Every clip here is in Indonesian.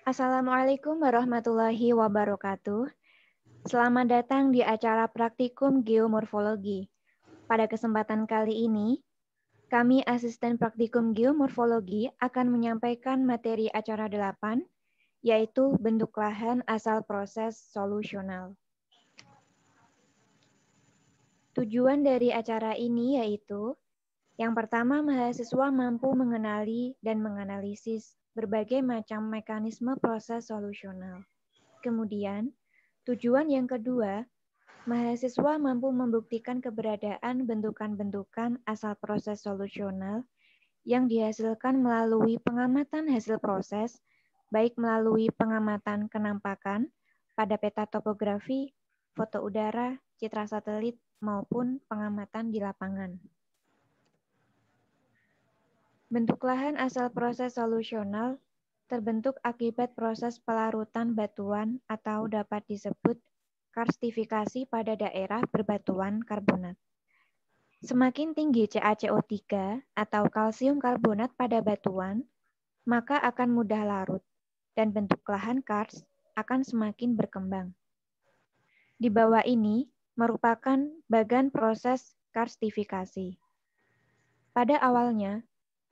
Assalamualaikum warahmatullahi wabarakatuh. Selamat datang di acara praktikum geomorfologi. Pada kesempatan kali ini, kami asisten praktikum geomorfologi akan menyampaikan materi acara 8, yaitu bentuk lahan asal proses solusional. Tujuan dari acara ini yaitu yang pertama, mahasiswa mampu mengenali dan menganalisis berbagai macam mekanisme proses solusional. Kemudian, tujuan yang kedua, mahasiswa mampu membuktikan keberadaan bentukan-bentukan asal proses solusional yang dihasilkan melalui pengamatan hasil proses, baik melalui pengamatan kenampakan pada peta topografi, foto udara, citra satelit, maupun pengamatan di lapangan. Bentuk lahan asal proses solusional terbentuk akibat proses pelarutan batuan atau dapat disebut karstifikasi pada daerah berbatuan karbonat. Semakin tinggi CaCO3 atau kalsium karbonat pada batuan, maka akan mudah larut dan bentuk lahan karst akan semakin berkembang. Di bawah ini merupakan bagan proses karstifikasi. Pada awalnya,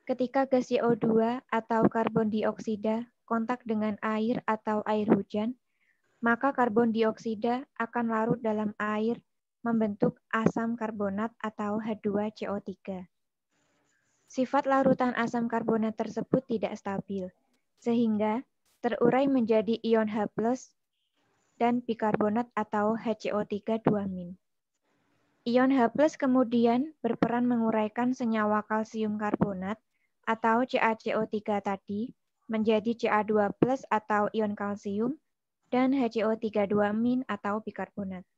Ketika gas CO2 atau karbon dioksida kontak dengan air atau air hujan, maka karbon dioksida akan larut dalam air membentuk asam karbonat atau H2CO3. Sifat larutan asam karbonat tersebut tidak stabil, sehingga terurai menjadi ion H+, dan bikarbonat atau HCO3 2-min. Ion H+, kemudian berperan menguraikan senyawa kalsium karbonat atau CaCO3 tadi menjadi Ca2 plus atau ion kalsium dan HCO32 min atau bikarbonat.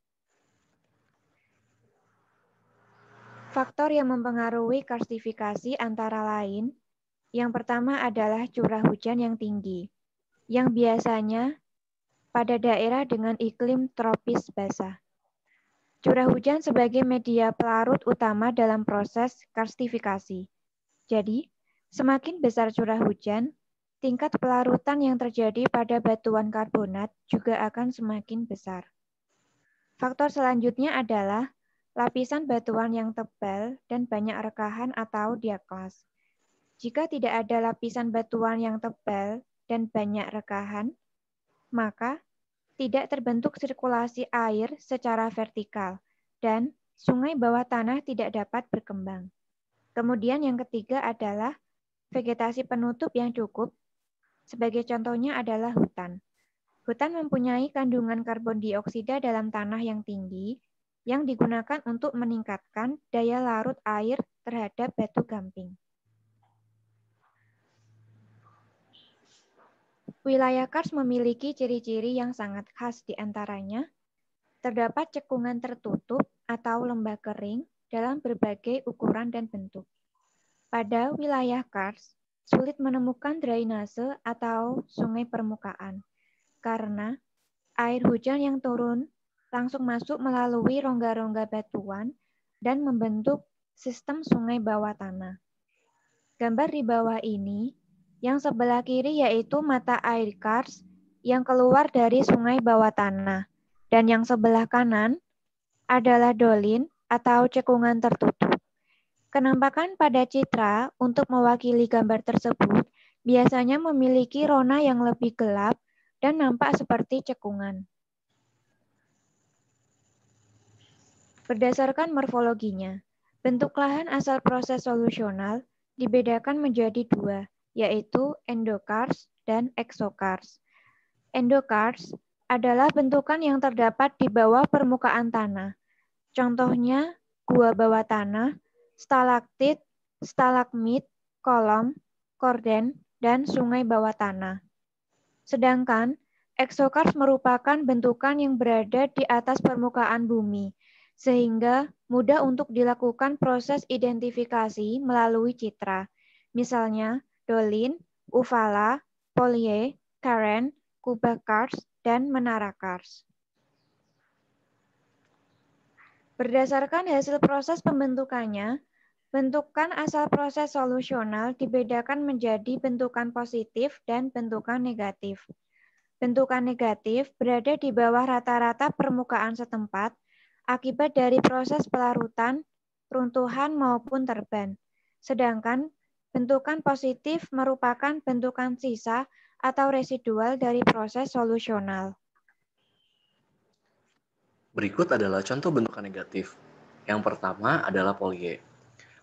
Faktor yang mempengaruhi karstifikasi antara lain, yang pertama adalah curah hujan yang tinggi, yang biasanya pada daerah dengan iklim tropis basah. Curah hujan sebagai media pelarut utama dalam proses karstifikasi. Jadi, Semakin besar curah hujan, tingkat pelarutan yang terjadi pada batuan karbonat juga akan semakin besar. Faktor selanjutnya adalah lapisan batuan yang tebal dan banyak rekahan atau diaklas. Jika tidak ada lapisan batuan yang tebal dan banyak rekahan, maka tidak terbentuk sirkulasi air secara vertikal dan sungai bawah tanah tidak dapat berkembang. Kemudian yang ketiga adalah vegetasi penutup yang cukup. Sebagai contohnya adalah hutan. Hutan mempunyai kandungan karbon dioksida dalam tanah yang tinggi yang digunakan untuk meningkatkan daya larut air terhadap batu gamping. Wilayah Kars memiliki ciri-ciri yang sangat khas di antaranya terdapat cekungan tertutup atau lembah kering dalam berbagai ukuran dan bentuk. Pada wilayah Kars, sulit menemukan drainase atau sungai permukaan karena air hujan yang turun langsung masuk melalui rongga-rongga batuan dan membentuk sistem sungai bawah tanah. Gambar di bawah ini, yang sebelah kiri yaitu mata air Kars yang keluar dari sungai bawah tanah, dan yang sebelah kanan adalah dolin atau cekungan tertutup. Kenampakan pada citra untuk mewakili gambar tersebut biasanya memiliki rona yang lebih gelap dan nampak seperti cekungan. Berdasarkan morfologinya, bentuk lahan asal proses solusional dibedakan menjadi dua, yaitu endokars dan exokars. Endokars adalah bentukan yang terdapat di bawah permukaan tanah. Contohnya, gua bawah tanah, stalaktit, stalagmit, kolom, korden, dan sungai bawah tanah. Sedangkan eksokars merupakan bentukan yang berada di atas permukaan bumi, sehingga mudah untuk dilakukan proses identifikasi melalui citra. Misalnya, dolin, uvala, polie, karen, kubah kars, dan menara kars. Berdasarkan hasil proses pembentukannya, Bentukan asal proses solusional dibedakan menjadi bentukan positif dan bentukan negatif. Bentukan negatif berada di bawah rata-rata permukaan setempat akibat dari proses pelarutan, runtuhan, maupun terban. Sedangkan bentukan positif merupakan bentukan sisa atau residual dari proses solusional. Berikut adalah contoh bentukan negatif. Yang pertama adalah polie.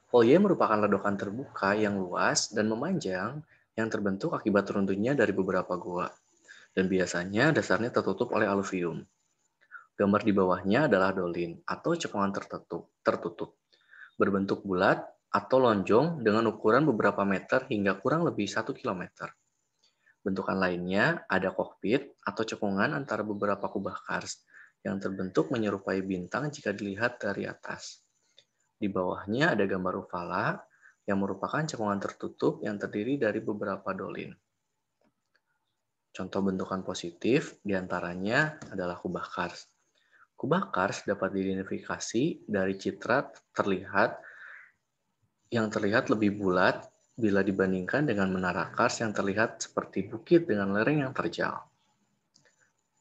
Folie merupakan ledokan terbuka yang luas dan memanjang yang terbentuk akibat runtuhnya dari beberapa goa, dan biasanya dasarnya tertutup oleh aluvium. Gambar di bawahnya adalah dolin atau cekungan tertutup, tertutup, berbentuk bulat atau lonjong dengan ukuran beberapa meter hingga kurang lebih 1 km. Bentukan lainnya ada kokpit atau cekungan antara beberapa kubah kars yang terbentuk menyerupai bintang jika dilihat dari atas. Di bawahnya ada gambar uvala yang merupakan cekungan tertutup yang terdiri dari beberapa dolin. Contoh bentukan positif diantaranya adalah kubah kars. Kubah kars dapat diidentifikasi dari citra terlihat yang terlihat lebih bulat bila dibandingkan dengan menara kars yang terlihat seperti bukit dengan lereng yang terjal.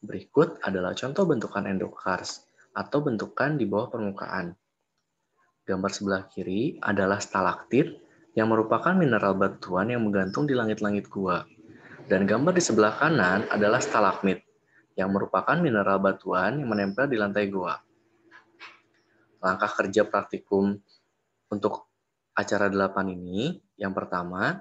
Berikut adalah contoh bentukan endokars atau bentukan di bawah permukaan gambar sebelah kiri adalah stalaktit yang merupakan mineral batuan yang menggantung di langit-langit gua. Dan gambar di sebelah kanan adalah stalagmit yang merupakan mineral batuan yang menempel di lantai gua. Langkah kerja praktikum untuk acara 8 ini, yang pertama,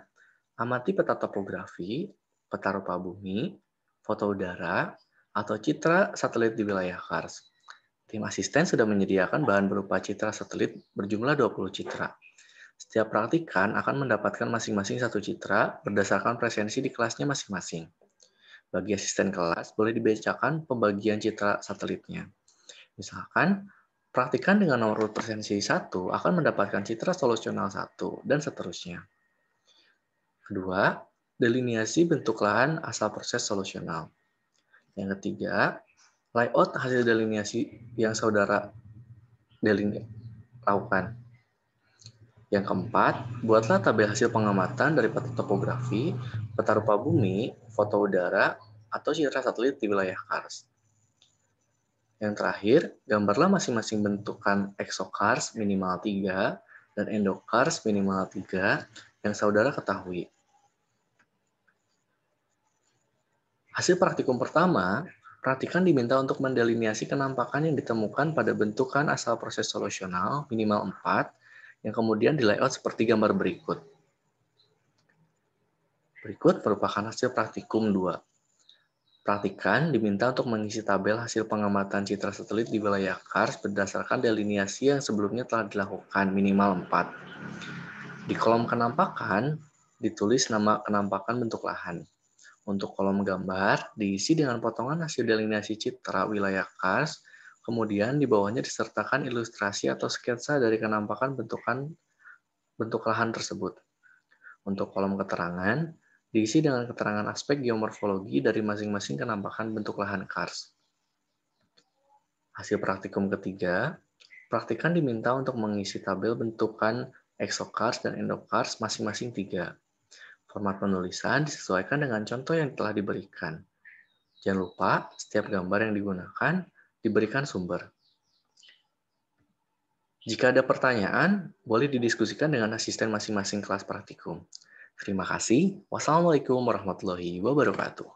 amati peta topografi, peta rupa bumi, foto udara, atau citra satelit di wilayah Kars Tim asisten sudah menyediakan bahan berupa citra satelit berjumlah 20 citra. Setiap praktikan akan mendapatkan masing-masing satu citra berdasarkan presensi di kelasnya masing-masing. Bagi asisten kelas, boleh dibacakan pembagian citra satelitnya. Misalkan, praktikan dengan nomor presensi 1 akan mendapatkan citra solusional 1, dan seterusnya. Kedua, delineasi bentuk lahan asal proses solusional. Yang ketiga, layout hasil delineasi yang saudara deline lakukan. Yang keempat, buatlah tabel hasil pengamatan dari peta topografi, peta rupa bumi, foto udara, atau citra satelit di wilayah Kars. Yang terakhir, gambarlah masing-masing bentukan exokars minimal 3 dan endokars minimal 3 yang saudara ketahui. Hasil praktikum pertama Perhatikan diminta untuk mendeliniasi kenampakan yang ditemukan pada bentukan asal proses solusional minimal 4 yang kemudian di layout seperti gambar berikut. Berikut merupakan hasil praktikum 2. Perhatikan diminta untuk mengisi tabel hasil pengamatan citra satelit di wilayah Kars berdasarkan deliniasi yang sebelumnya telah dilakukan minimal 4. Di kolom kenampakan, ditulis nama kenampakan bentuk lahan. Untuk kolom gambar, diisi dengan potongan hasil delineasi citra wilayah Kars, kemudian di bawahnya disertakan ilustrasi atau sketsa dari kenampakan bentukan bentuk lahan tersebut. Untuk kolom keterangan, diisi dengan keterangan aspek geomorfologi dari masing-masing kenampakan bentuk lahan Kars. Hasil praktikum ketiga, praktikan diminta untuk mengisi tabel bentukan exocars dan endokars masing-masing tiga. -masing Format penulisan disesuaikan dengan contoh yang telah diberikan. Jangan lupa, setiap gambar yang digunakan diberikan sumber. Jika ada pertanyaan, boleh didiskusikan dengan asisten masing-masing kelas praktikum. Terima kasih. Wassalamualaikum warahmatullahi wabarakatuh.